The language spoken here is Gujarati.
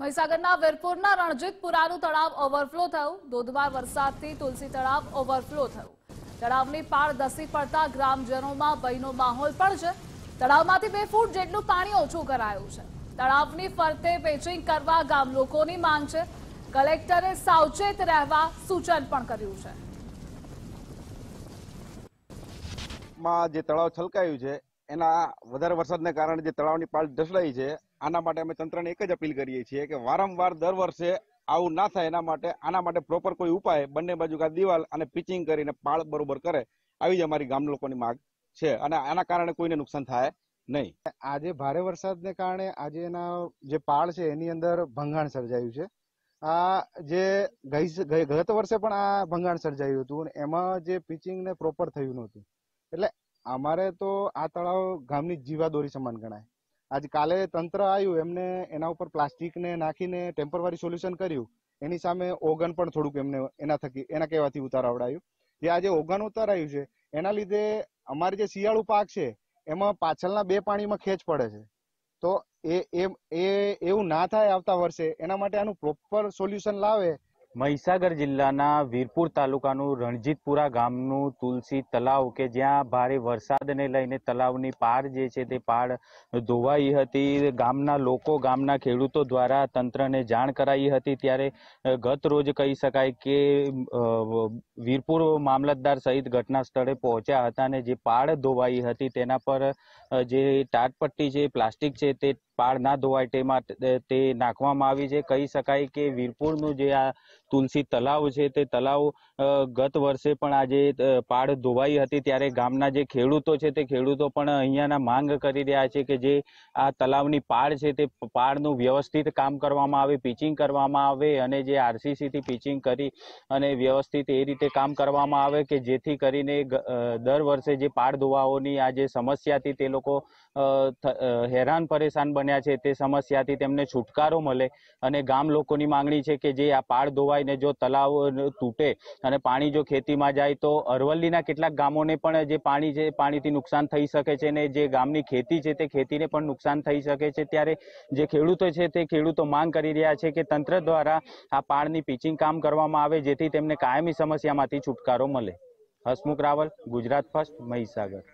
મહીસાગરના વીરપુરના રણજીતપુરાનું તળાવ ઓવરફ્લો થયું ધોધમાર વરસાદથી તુલસી તળાવ ઓવરફ્લો થયું તળાવની પાર ધસી પડતા ગ્રામજનોમાં ભયનો માહોલ પણ છે તળાવમાંથી બે ફૂટ જેટલું પાણી ઓછું કરાયું છે તળાવની ફરતે પેચિંગ કરવા ગામ લોકોની માંગ છે કલેક્ટરે સાવચેત રહેવા સૂચન પણ કર્યું છે માં જે તળાવ છલકાયું છે એના વધારે વરસાદને કારણે જે તળાવની પાળ ઢસડાઈ છે આના માટે અમે તંત્રને એક જ અપીલ કરીએ છીએ કે વારંવાર દર વર્ષે આવું ના થાય એના માટે આના માટે પ્રોપર કોઈ ઉપાય બંને બાજુ કા દિવાલ અને પિચિંગ કરીને પાળ બરોબર કરે આવી જ અમારી ગામના લોકોની માંગ છે અને આના કારણે કોઈને નુકસાન થાય નહીં આજે ભારે વરસાદને કારણે આજે એના જે પાળ છે એની અંદર ભંગાણ સર્જાયું છે આ જે ગઈ ગત વર્ષે પણ આ ભંગાણ સર્જાયું હતું એમાં જે પિચિંગ ને પ્રોપર થયું નહોતું એટલે અમારે તો આ તળાવ ગામની જીવાદોરી સમાન ગણાય આજ કાલે તંત્ર આવ્યું એમને એના ઉપર પ્લાસ્ટિકને નાખીને ટેમ્પરવારી સોલ્યુશન કર્યું એની સામે ઓગન પણ થોડુંક એમને એના થકી એના કહેવાથી ઉતારાવડાયું જે આજે ઓગન ઉતારાયું છે એના લીધે અમારે જે શિયાળુ પાક છે એમાં પાછળના બે પાણીમાં ખેંચ પડે છે તો એ એ એવું ના થાય આવતા વર્ષે એના માટે આનું પ્રોપર સોલ્યુશન લાવે મહીસાગર જિલ્લાના વીરપુર તાલુકાનું રણજીતપુરા ગામનું તુલસી તલાવ કે જ્યાં ભારે વરસાદને લઈને તલાવની પાર જે છે તે પાર ધોવાઈ હતી ગામના લોકો ગામના ખેડૂતો દ્વારા તંત્રને જાણ કરાઈ હતી ત્યારે ગત રોજ કહી શકાય કે વીરપુર મામલતદાર સહિત ઘટના સ્થળે પહોંચ્યા હતા અને જે પાળ ધોવાઈ હતી તેના પર જે ટાટપટ્ટી છે પ્લાસ્ટિક છે તે પાળ ના ધોવાય તેમાં તે નાખવામાં આવી છે કહી શકાય કે વીરપુરનું જે આ તુલસી તલાવ છે તે તલાવ ગત વર્ષે પણ આજે પાળ ધોવાઈ હતી ત્યારે ગામના જે ખેડૂતો છે તે ખેડૂતો પણ અહીંયાના માંગ કરી રહ્યા છે કે જે આ તલાવની પાળ છે તે પાળનું વ્યવસ્થિત કામ કરવામાં આવે પિચિંગ કરવામાં આવે અને જે આરસીસીથી પિચિંગ કરી અને વ્યવસ્થિત એ રીતે કામ કરવામાં આવે કે જેથી કરીને દર વર્ષે જે પાળ ધોવાઓની આ જે સમસ્યાથી તે લોકો હેરાન પરેશાન બને બન્યા છે તે સમસ્યાથી તેમને છુટકારો મળે અને ગામ લોકોની માંગણી છે કે જે આ પાળ ધોવાઈને જો તલાવ તૂટે અને પાણી જો ખેતીમાં જાય તો અરવલ્લીના કેટલાક ગામોને પણ જે પાણી છે પાણીથી નુકસાન થઈ શકે છે ને જે ગામની ખેતી છે તે ખેતીને પણ નુકસાન થઈ શકે છે ત્યારે જે ખેડૂતો છે તે ખેડૂતો માંગ કરી રહ્યા છે કે તંત્ર દ્વારા આ પાળની પીચિંગ કામ કરવામાં આવે જેથી તેમને કાયમી સમસ્યામાંથી છુટકારો મળે હસમુખ રાવલ ગુજરાત ફર્સ્ટ મહીસાગર